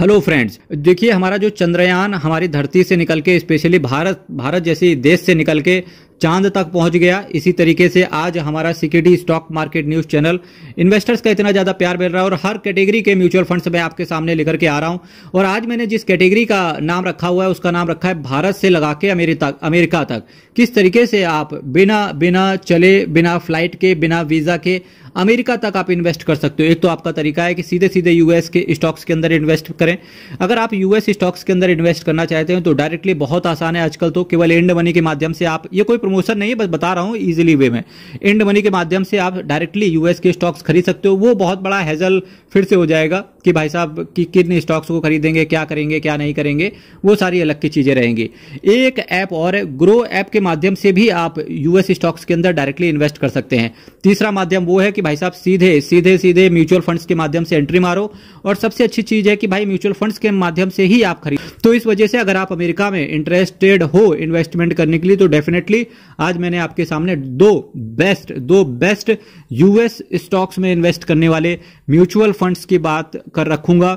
hello friends देखिए हमारा जो चंद्रयान हमारी धरती से निकल के स्पेशली भारत भारत जैसे देश से निकल के चांद तक पहुंच गया इसी तरीके से आज हमारा security stock market news channel investors का इतना ज्यादा प्यार मिल रहा है और हर कैटेगरी के म्यूचुअल फंड्स मैं आपके सामने लेकर के आ रहा हूं और आज मैंने जिस कैटेगरी का नाम रखा हुआ है उसका नाम रखा है भारत से लगा के अमेरिका तक किस तरीके से आप बिना बिना चले बिना फ्लाइट के बिना वीजा के अमेरिका तक आप इन्वेस्ट कर सकते हो एक तो आपका तरीका है कि सीधे सीधे यूएस के स्टॉक्स के अंदर इन्वेस्ट करें अगर आप यूएस स्टॉक्स के अंदर इन्वेस्ट करना चाहते हो तो डायरेक्टली बहुत आसान है आजकल तो केवल एंड मनी के माध्यम से आप ये कोई प्रमोशन नहीं है बस बता रहा हूँ इजिली वे में इंड मनी के माध्यम से आप डायरेक्टली यूएस के स्टॉक्स खरीद सकते हो वो बहुत बड़ा हैजल फिर से हो जाएगा कि भाई साहब कि किन स्टॉक्स को खरीदेंगे क्या करेंगे क्या नहीं करेंगे वो सारी अलग की चीज़ें रहेंगी एक ऐप और ग्रो ऐप के माध्यम से भी आप यूएस स्टॉक्स के अंदर डायरेक्टली इन्वेस्ट कर सकते हैं तीसरा माध्यम वो है कि भाई साहब सीधे सीधे सीधे म्यूचुअल फंड्स के माध्यम से एंट्री मारो और सबसे अच्छी चीज़ है कि भाई म्यूचुअल फंड्स के माध्यम से ही आप खरीद तो इस वजह से अगर आप अमेरिका में इंटरेस्टेड हो इन्वेस्टमेंट करने के लिए तो डेफिनेटली आज मैंने आपके सामने दो बेस्ट दो बेस्ट यूएस स्टॉक्स में इन्वेस्ट करने वाले म्यूचुअल फंड्स की बात कर रखूंगा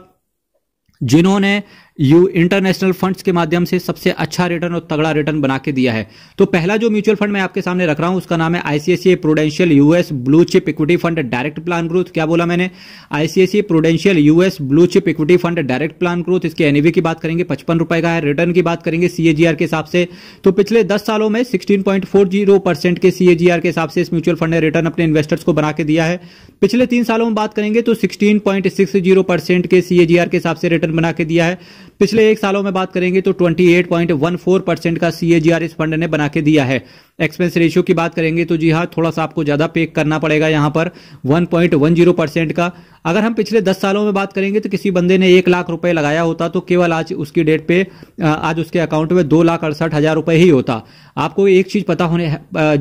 जिन्होंने यू इंटरनेशनल फंड्स के माध्यम से सबसे अच्छा रिटर्न और तगड़ा रिटर्न बना के दिया है तो पहला जो म्यूचुअल फंड मैं आपके सामने रख रहा हूं उसका नाम है ICICI Prudential US blue chip equity fund direct plan growth क्या बोला मैंने ICICI Prudential US blue chip equity fund direct plan growth इसके एनईवी e की बात करेंगे पचपन रुपए का है रिटर्न की बात करेंगे सीएजीआर के हिसाब से तो पिछले दस सालों में सिक्सटीन परसेंट के सीएजीआर के हिसाब से इस म्यूचुअल फंड ने रिटर्न अपने इन्वेस्टर्स को बना के दिया है पिछले तीन सालों में बात करेंगे तो सिक्सटीन के सीएजीआर के हिसाब से रिटर्न बना के दिया है पिछले एक सालों में बात करेंगे तो 28.14 परसेंट का सीएजीआर इस फंड ने बना के दिया है एक्सपेंस रेशियो की बात करेंगे तो जी हाँ थोड़ा सा आपको ज्यादा पे करना पड़ेगा यहाँ पर 1.10 परसेंट का अगर हम पिछले दस सालों में बात करेंगे तो किसी बंदे ने एक लाख रुपए लगाया होता तो केवल आज उसकी डेट पे आज उसके अकाउंट में दो लाख अड़सठ हजार रुपए ही होता आपको एक चीज पता होने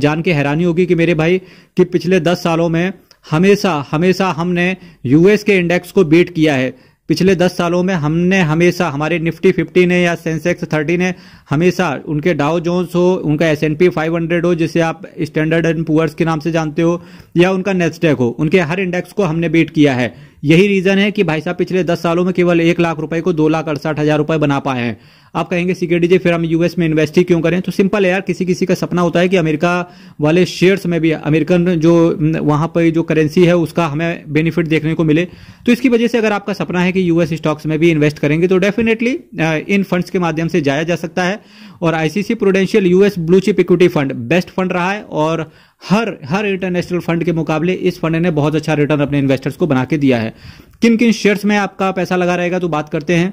जान के हैरानी होगी कि मेरे भाई कि पिछले दस सालों में हमेशा हमेशा हमने यूएस के इंडेक्स को बीट किया है पिछले दस सालों में हमने हमेशा हमारे निफ्टी फिफ्टी ने या सेंसेक्स थर्टी ने हमेशा उनके डाउ जोन्स हो उनका S and P five hundred हो जिसे आप स्टैंडर्ड एंड पुअर्स के नाम से जानते हो या उनका नेस्टेक हो उनके हर इंडेक्स को हमने बीट किया है यही रीजन है कि भाई साहब पिछले दस सालों में केवल एक लाख रुपए को दो लाख अड़सठ हजार रुपए बना पाए हैं आप कहेंगे सिक्योरिटी जी फिर हम यूएस में इन्वेस्ट ही क्यों करें तो सिंपल है यार किसी किसी का सपना होता है कि अमेरिका वाले शेयर्स में भी अमेरिकन जो वहां पर जो करेंसी है उसका हमें बेनिफिट देखने को मिले तो इसकी वजह से अगर आपका सपना है कि यूएस स्टॉक्स में भी इन्वेस्ट करेंगे तो डेफिनेटली इन फंड्स के माध्यम से जाया जा सकता है और ICICI Prudential US blue chip equity fund best fund रहा है और हर हर इंटरनेशनल फंड के मुकाबले इस फंड ने बहुत अच्छा रिटर्न अपने इन्वेस्टर्स को बना के दिया है किन किन शेयर्स में आपका पैसा लगा रहेगा तो बात करते हैं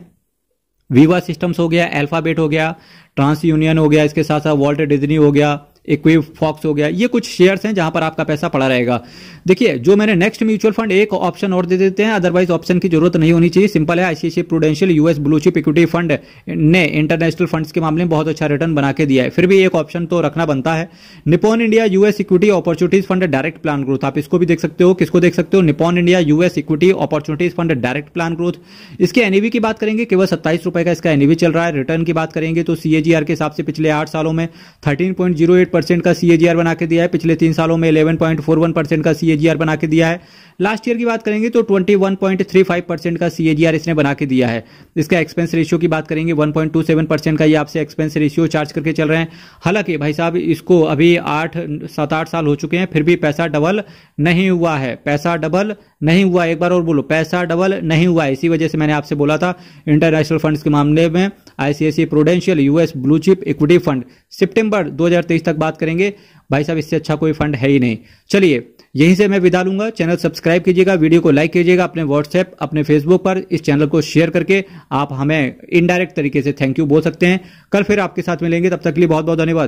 वीवा सिस्टम्स हो गया अल्फाबेट हो गया ट्रांस यूनियन हो गया इसके साथ साथ वॉल्ट डिजनी हो गया इक्विप फॉक्स हो गया ये कुछ शेयर्स हैं जहां पर आपका पैसा पड़ा रहेगा देखिए जो मैंने नेक्स्ट म्यूचुअल फंड एक ऑप्शन और दे देते हैं अदरवाइज ऑप्शन की जरूरत नहीं होनी चाहिए सिंपल है ICICI Prudential US blue chip equity fund ने इंटरनेशनल फंड्स के मामले में बहुत अच्छा रिटर्न बना के दिया है फिर भी एक ऑप्शन तो रखना बनता है Nippon India US equity opportunities fund direct plan growth आप इसको भी देख सकते हो किसको देख सकते हो Nippon India US equity opportunities fund direct plan growth इसके एनईवी e की बात करेंगे केवल सत्ताईस रुपए का इसका एनईवी e चल रहा है रिटर्न की बात करेंगे तो सीएजीआर के हिसाब से पिछले आठ सालों में थर्टीन परसेंट का सी बना के दिया है पिछले तीन सालों में eleven point four one percent का सी बना के दिया है लास्ट ईयर की बात करेंगे तो twenty one point three five percent का सी इसने बना के दिया है इसका एक्सपेंस रेशियो की बात करेंगे one point two seven percent का ये आपसे एक्सपेंस रेशियो चार्ज करके चल रहे हैं हालांकि भाई साहब इसको अभी आठ सात आठ साल हो चुके हैं फिर भी पैसा डबल नहीं हुआ है पैसा डबल नहीं हुआ एक बार और बोलो पैसा डबल नहीं हुआ इसी वजह से मैंने आपसे बोला था इंटरनेशनल फंड्स के मामले में ICICI Prudential US blue chip equity fund सितंबर 2023 तक बात करेंगे भाई साहब इससे अच्छा कोई फंड है ही नहीं चलिए यहीं से मैं विदा लूंगा चैनल सब्सक्राइब कीजिएगा वीडियो को लाइक कीजिएगा अपने व्हाट्सएप अपने फेसबुक पर इस चैनल को शेयर करके आप हमें इनडायरेक्ट तरीके से थैंक यू बोल सकते हैं कल फिर आपके साथ मिलेंगे तब तक के लिए बहुत बहुत धन्यवाद